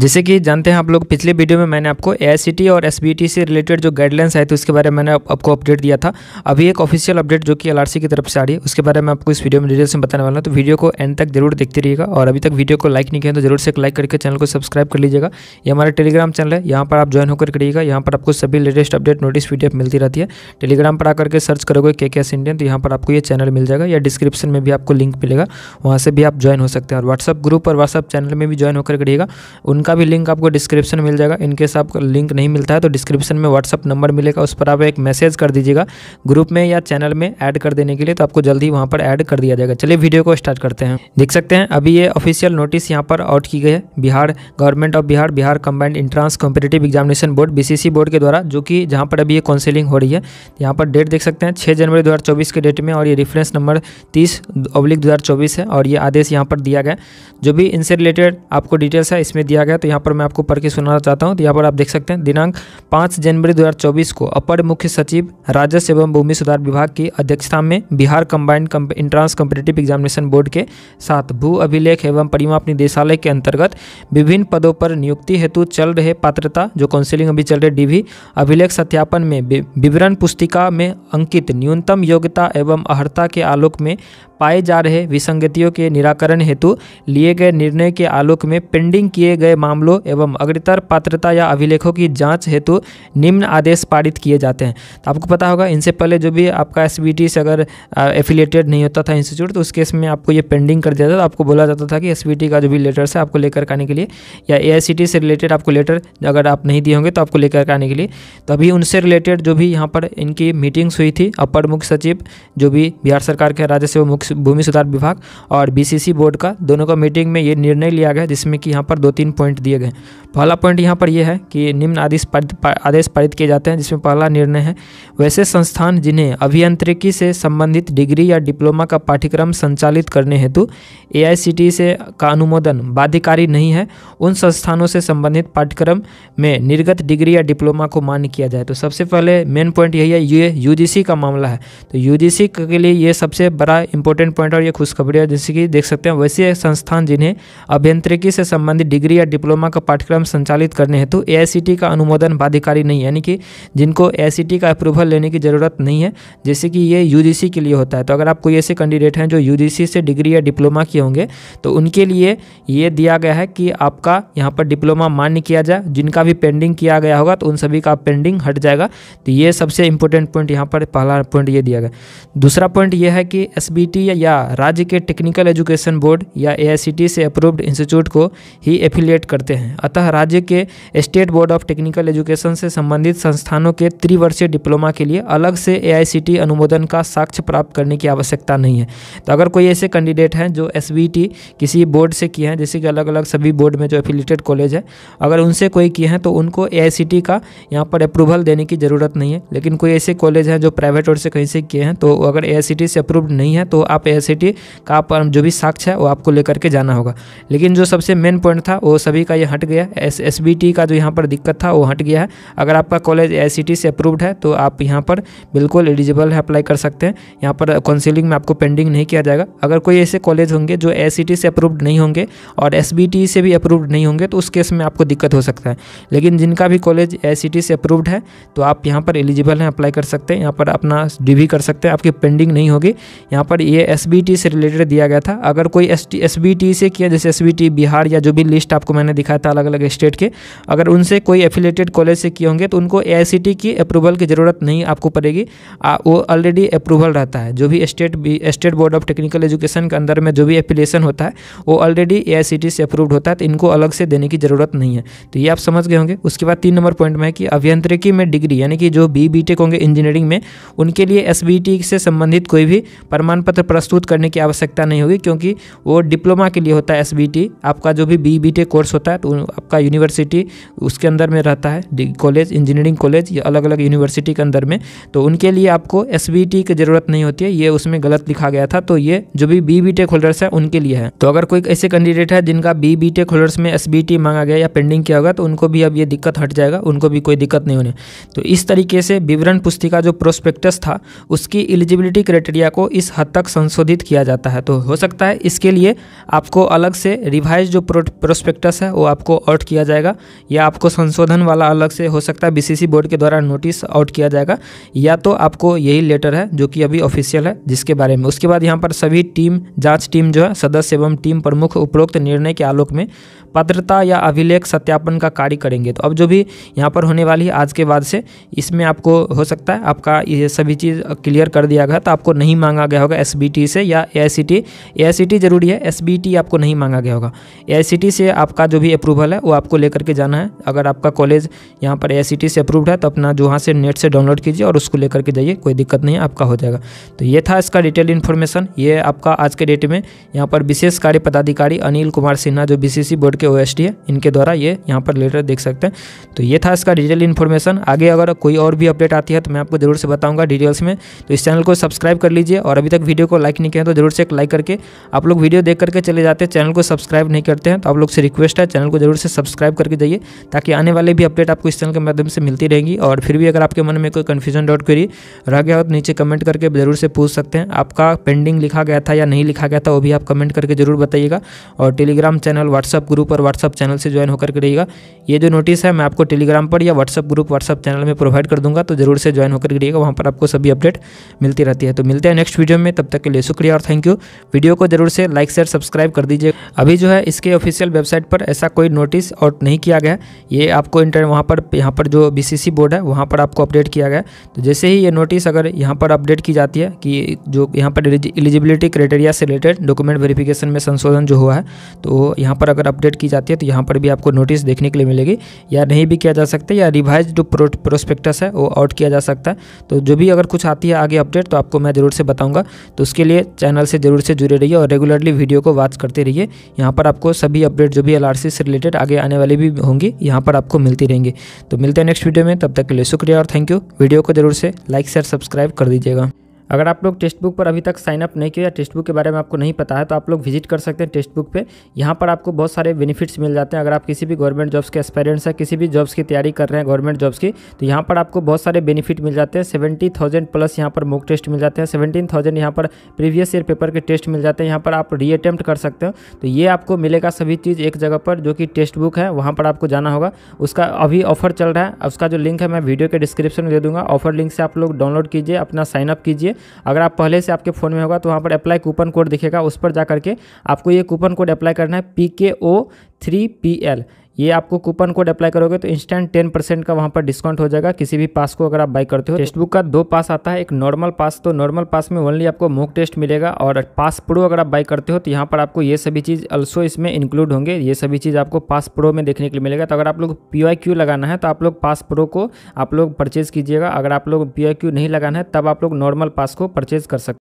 जैसे कि जानते हैं आप लोग पिछले वीडियो में मैंने आपको ए और एस से रिलेटेड जो गाइडलाइंस आए थे उसके बारे में मैंने आप, आपको अपडेट दिया था अभी एक ऑफिशियल अपडेट जो कि एल की तरफ से आ रही है उसके बारे में आपको इस वीडियो में डिटेल्स में बताने वाला हूँ तो वीडियो को एंड तक जरूर देखते रहिएगा और अभी तक वीडियो को लाइक नहीं किया तो जरूर से लाइक करके चैनल को सब्सक्राइब कर लीजिएगा ये हमारा टेलीग्राम चैनल है यहाँ पर आप ज्वाइन होकर करिएगा यहाँ पर आपको सभी लेटेस्ट अपडेट नोटिस वीडियो मिलती रहती है टेलीग्राम पर आकर के सर्च करोगे के के इंडियन तो यहाँ पर आपको ये चैनल मिल जाएगा या डिस्क्रिप्शन में भी आपको लिंक मिलेगा वहाँ से भी आप ज्वाइन हो सकते हैं और व्हाट्सअप ग्रुप और व्हाट्सअप चैनल में भी ज्वाइन होकर करिएगा उनका इनका भी लिंक आपको डिस्क्रिप्शन मिल जाएगा इनकेस आपको लिंक नहीं मिलता है तो डिस्क्रिप्शन में व्हाट्सअप नंबर मिलेगा उस पर आप एक मैसेज कर दीजिएगा ग्रुप में या चैनल में ऐड कर देने के लिए तो आपको जल्दी वहाँ पर ऐड कर दिया जाएगा चलिए वीडियो को स्टार्ट करते हैं देख सकते हैं अभी ये ऑफिशियल नोटिस यहाँ पर आउट की गई है Bihar government of Bihar Bihar combined entrance competitive examination board B board के द्वारा जो कि जहाँ पर अभी ये काउंसिलिंग हो रही है यहाँ पर डेट देख सकते हैं छः जनवरी दो के डेट में और ये रेफरेंस नंबर तीस अब्लिक दो है और ये आदेश यहाँ पर दिया गया जो भी इनसे रिलेटेड आपको डिटेल्स है इसमें दिया गया तो यहाँ पर मैं आपको पढ़ के सुनाना चाहता हूँ तो यहाँ पर आप देख सकते हैं दिनांक पाँच जनवरी 2024 को अपर मुख्य सचिव राजस्व एवं भूमि सुधार विभाग की अध्यक्षता में Bihar combined entrance competitive examination board के साथ भू अभिलेख एवं परिमाप निदेशालय के अंतर्गत विभिन्न पदों पर नियुक्ति हेतु चल रहे पात्रता जो काउंसिलिंग अभी चल रहे डी अभिलेख सत्यापन में विवरण पुस्तिका में अंकित न्यूनतम योग्यता एवं अहर्ता के आलोक में पाए जा रहे विसंगतियों के निराकरण हेतु लिए गए निर्णय के आलोक में पेंडिंग किए गए मामलों एवं अग्रतर पात्रता या अभिलेखों की जांच हेतु निम्न आदेश पारित किए जाते हैं तो आपको पता होगा इनसे पहले जो भी आपका एस से अगर एफिलेटेड नहीं होता था इंस्टीट्यूट तो उस केस में आपको ये पेंडिंग कर दिया था तो आपको बोला जाता था कि एस का जो भी लेटर्स है आपको लेकर आने के लिए या ए से रिलेटेड आपको लेटर अगर आप नहीं दिए होंगे तो आपको लेकर आने के लिए तो अभी उनसे रिलेटेड जो भी यहाँ पर इनकी मीटिंग्स हुई थी अपर मुख्य सचिव जो भी बिहार सरकार के राजस्व मुख्य भूमि सुधार विभाग और सी बोर्ड का दोनों का मीटिंग में ये निर्णय लिया गया जिसमें कि यहाँ पर दो तीन पॉइंट पॉइंट दिए गए पहला पॉइंट यहाँ पर यह है कि निम्न आदेश पारित आदेश पारित किए जाते हैं जिसमें पहला निर्णय है वैसे संस्थान जिन्हें अभियांत्रिकी से संबंधित डिग्री या डिप्लोमा का पाठ्यक्रम संचालित करने हेतु ए e से का अनुमोदन बाध्यकारी नहीं है उन संस्थानों से संबंधित पाठ्यक्रम में निर्गत डिग्री या डिप्लोमा को मान्य किया जाए तो सबसे पहले मेन पॉइंट यही है ये यू का मामला है तो यू के लिए ये सबसे बड़ा इंपॉर्टेंट पॉइंट और ये खुशखबरी है जैसे कि देख सकते हैं वैसे संस्थान जिन्हें अभियंत्रिकी से संबंधित डिग्री या डिप्लोमा का पाठ्यक्रम कार्यक्रम संचालित करने हेतु ए का अनुमोदन बाध्यकारी नहीं यानी कि जिनको ए का अप्रूवल लेने की ज़रूरत नहीं है जैसे कि ये यू के लिए होता है तो अगर आप कोई ऐसे कैंडिडेट हैं जो यू से डिग्री या डिप्लोमा किए होंगे तो उनके लिए ये दिया गया है कि आपका यहाँ पर डिप्लोमा मान्य किया जाए जिनका भी पेंडिंग किया गया होगा तो उन सभी का पेंडिंग हट जाएगा तो ये सबसे इंपॉर्टेंट पॉइंट यहाँ पर पहला पॉइंट ये दिया गया दूसरा पॉइंट ये है कि एस या राज्य के टेक्निकल एजुकेशन बोर्ड या ए से अप्रूव्ड इंस्टीट्यूट को ही एफिलिएट करते हैं अतः राज्य के state board of technical education से संबंधित संस्थानों के त्रिवर्षीय डिप्लोमा के लिए अलग से ए e अनुमोदन का साक्ष्य प्राप्त करने की आवश्यकता नहीं है तो अगर कोई ऐसे कैंडिडेट हैं जो एस किसी बोर्ड से किए हैं जैसे कि अलग अलग सभी बोर्ड में जो एफिलेटेड कॉलेज है अगर उनसे कोई किए हैं तो उनको ए e का यहाँ पर अप्रूवल देने की ज़रूरत नहीं है लेकिन कोई ऐसे कॉलेज हैं जो प्राइवेट और से कहीं से किए हैं तो अगर ए e से अप्रूव्ड नहीं है तो आप ए का जो भी साक्ष्य है वो आपको लेकर के जाना होगा लेकिन जो सबसे मेन पॉइंट था वो सभी का ये हट गया एस एस बी टी का जो यहाँ पर दिक्कत था वो हट गया है अगर आपका कॉलेज ए सी टी से अप्रूव्ड है तो आप यहाँ पर बिल्कुल एलिजिबल है अप्लाई कर सकते हैं यहाँ पर काउंसिलिंग में आपको पेंडिंग नहीं किया जाएगा अगर कोई ऐसे कॉलेज होंगे जो ए सी टी से अप्रूव्ड नहीं होंगे और एस बी टी से भी अप्रूव्ड नहीं होंगे तो उस केस में आपको दिक्कत हो सकता है लेकिन जिनका भी कॉलेज ए सी टी से अप्रूव्ड है तो आप यहाँ पर एलिजिबल हैं अप्लाई कर सकते हैं यहाँ पर अपना डी कर सकते हैं आपकी पेंडिंग नहीं होगी यहाँ पर ये एस बी टी से रिलेटेड दिया गया था अगर कोई S T S B T से किया जैसे एस बी टी बिहार या जो भी लिस्ट आपको मैंने दिखाया था अलग अलग स्टेट के अगर उनसे कोई एफिलेटेड कॉलेज से किए होंगे तो उनको ए की अप्रूवल की ज़रूरत नहीं आपको पड़ेगी वो ऑलरेडी अप्रूवल रहता है जो भी state state board of technical education के अंदर में जो भी एफिलेशन होता है वो ऑलरेडी ए से अप्रूव्ड होता है तो इनको अलग से देने की ज़रूरत नहीं है तो ये आप समझ गए होंगे उसके बाद तीन नंबर पॉइंट में है कि अभियंत्रिकी में डिग्री यानी कि जो बी बी होंगे इंजीनियरिंग में उनके लिए एस से संबंधित कोई भी प्रमाण पत्र प्रस्तुत करने की आवश्यकता नहीं होगी क्योंकि वो डिप्लोमा के लिए होता है एस आपका जो भी बी कोर्स होता है तो आपका का यूनिवर्सिटी उसके अंदर में रहता है कॉलेज इंजीनियरिंग कॉलेज या अलग अलग यूनिवर्सिटी के अंदर में तो उनके लिए आपको एस की ज़रूरत नहीं होती है ये उसमें गलत लिखा गया था तो ये जो भी बी बी टेक होल्डर्स है उनके लिए है तो अगर कोई ऐसे कैंडिडेट है जिनका बी बी टेक होल्डर्स में एस मांगा गया या पेंडिंग किया होगा तो उनको भी अब ये दिक्कत हट जाएगा उनको भी कोई दिक्कत नहीं होने तो इस तरीके से विवरण पुस्तिका जो प्रोस्पेक्टस था उसकी एलिजिबिलिटी क्राइटेरिया को इस हद तक संशोधित किया जाता है तो हो सकता है इसके लिए आपको अलग से रिवाइज जो प्रोस्पेक्टस है वो आपको आउट किया जाएगा या आपको संशोधन वाला अलग से हो सकता है बी बोर्ड के द्वारा नोटिस आउट किया जाएगा या तो आपको यही लेटर है जो कि अभी ऑफिशियल है जिसके बारे में उसके बाद यहाँ पर सभी टीम जाँच टीम जो है सदस्य एवं टीम प्रमुख उपरोक्त निर्णय के आलोक में पात्रता या अभिलेख सत्यापन का कार्य करेंगे तो अब जो भी यहाँ पर होने वाली है आज के बाद से इसमें आपको हो सकता है आपका ये सभी चीज़ क्लियर कर दिया गया तो आपको नहीं मांगा गया होगा एस से या ए आई ज़रूरी है एस आपको नहीं मांगा गया होगा ए से आपका जो भी अप्रूवल है वो आपको लेकर के जाना है अगर आपका कॉलेज यहाँ पर ए e से अप्रूव्ड है तो अपना जो वहाँ से नेट से डाउनलोड कीजिए और उसको लेकर के जाइए कोई दिक्कत नहीं आपका हो जाएगा तो ये था इसका डिटेल इन्फॉर्मेशन ये आपका आज के डेट में यहाँ पर विशेष कार्य पदाधिकारी अनिल कुमार सिन्हा जो बीसीसी बोर्ड के ओ है इनके द्वारा ये यहाँ पर लेटर देख सकते हैं तो ये था इसका डिटेल इन्फॉर्मेशन आगे अगर कोई और भी अपडेट आती है तो मैं आपको जरूर से बताऊँगा डिटेल्स में तो इस चैनल को सब्सक्राइब कर लीजिए और अभी तक वीडियो को लाइक नहीं किया तो जरूर से एक लाइक करके आप लोग वीडियो देख करके चले जाते हैं चैनल को सब्सक्राइब नहीं करते हैं तो आप लोग से रिक्वेस्ट है चैनल को जरूर से सब्सक्राइब सब्सक्राइब करके जाइए ताकि आने वाले भी अपडेट आपको इस चैनल के माध्यम से मिलती रहेंगी और फिर भी अगर आपके मन में कोई कन्फ्यूजन डॉट क्वेरी रह गया हो तो नीचे कमेंट करके जरूर से पूछ सकते हैं आपका पेंडिंग लिखा गया था या नहीं लिखा गया था वो भी आप कमेंट करके जरूर बताइएगा और टेलीग्राम चैनल व्हाट्सअप ग्रुप और व्हाट्सअप चैनल से ज्वाइन होकर करिएगा रहिएगा ये जो नोटिस है मैं आपको टेलीग्राम पर या व्हाट्सअप ग्रुप व्हाट्सअप चैनल में प्रोवाइड कर दूंगा तो जरूर से ज्वाइन होकर रहिएगा वहाँ पर आपको सभी अपडेट मिलती रहती है तो मिलते हैं नेक्स्ट वीडियो में तब तक के लिए शुक्रिया और थैंक यू वीडियो को जरूर से लाइक शेयर सब्सक्राइब कर दीजिए अभी जो है इसके ऑफिशियल वेबसाइट पर ऐसा कोई नोटिस और नहीं किया गया ये आपको इंटर वहाँ पर यहाँ पर जो बीसीसी बोर्ड है वहाँ पर आपको अपडेट किया गया तो जैसे ही ये नोटिस अगर यहाँ पर अपडेट की जाती है कि जो यहाँ पर एलिजिबिलिटी क्राइटेरिया से रिलेटेड डॉक्यूमेंट वेरिफिकेशन में संशोधन जो हुआ है तो यहाँ पर अगर अपडेट की जाती है तो यहाँ पर भी आपको नोटिस देखने के लिए मिलेगी या नहीं भी किया जा सकता या रिवाइज जो प्रोस्पेक्टस है वो आउट किया जा सकता है तो जो भी अगर कुछ आती है आगे अपडेट तो आपको मैं ज़रूर से बताऊँगा तो उसके लिए चैनल से ज़रूर से जुड़े रहिए और रेगुलरली वीडियो को वॉच करते रहिए यहाँ पर आपको सभी अपडेट जो भी एल से रिलेटेड आगे आने वाली भी होंगी यहाँ पर आपको मिलती रहेंगी तो मिलते हैं नेक्स्ट वीडियो में तब तक के लिए शुक्रिया और थैंक यू वीडियो को जरूर से लाइक शेयर सब्सक्राइब कर दीजिएगा अगर आप लोग टेस्ट बुक पर अभी तक साइनअप नहीं किया या टेस्ट बुक के बारे में आपको नहीं पता है तो आप लोग विजिट कर सकते हैं टेस्ट बुक पर यहाँ पर आपको बहुत सारे बेनिफिट्स मिल जाते हैं अगर आप किसी भी गवर्नमेंट जॉब्स के एक्सपेरियंस है किसी भी जॉब्स की तैयारी कर रहे हैं गवर्नमेंट जॉब्स की तो यहाँ पर आपको बहुत सारे बेनिफिट मिल जाते हैं सेवेंटी थाउजेंड प्लस यहाँ पर मोक टेस्ट मिल जाते हैं सेवेंटीन थाउजेंड यहाँ पर प्रीवियस ईयर पेपर के टेस्ट मिल जाते हैं यहाँ पर आप री अटैम्प्ट कर सकते हो तो ये आपको मिलेगा सभी चीज़ एक जगह पर जो कि टेक्स्ट बुक है वहाँ पर आपको जाना होगा उसका अभी ऑफर चल रहा है उसका जो लिंक है मैं वीडियो के डिस्क्रिप्शन में दे दूँगा ऑफर लिंक से आप लोग डाउनलोड कीजिए अपना साइनअप कीजिए अगर आप पहले से आपके फ़ोन में होगा तो वहाँ पर अप्लाई कूपन कोड दिखेगा उस पर जा करके आपको ये कूपन कोड अप्लाई करना है पी के ओ थ्री पी एल ये आपको कूपन कोड अप्लाई करोगे तो इंस्टेंट टेन परसेंट का वहाँ पर डिस्काउंट हो जाएगा किसी भी पास को अगर आप बाई करते हो टेक्स्ट बुक का दो पास आता है एक नॉर्मल पास तो नॉर्मल पास में ओनली आपको मोक टेस्ट मिलेगा और पास प्रो अगर आप बाई करते हो तो यहाँ पर आपको ये सभी चीज़ अल्सो इसमें इंक्लूड होंगे ये सभी चीज़ आपको पास प्रो में देखने के लिए मिलेगा तो अगर आप लोग पी लगाना है तो आप लोग पास प्रो को आप लोग परचेज़ कीजिएगा अगर आप लोग पी नहीं लगाना है तब आप लोग नॉर्मल पास को परचेज़ कर सकते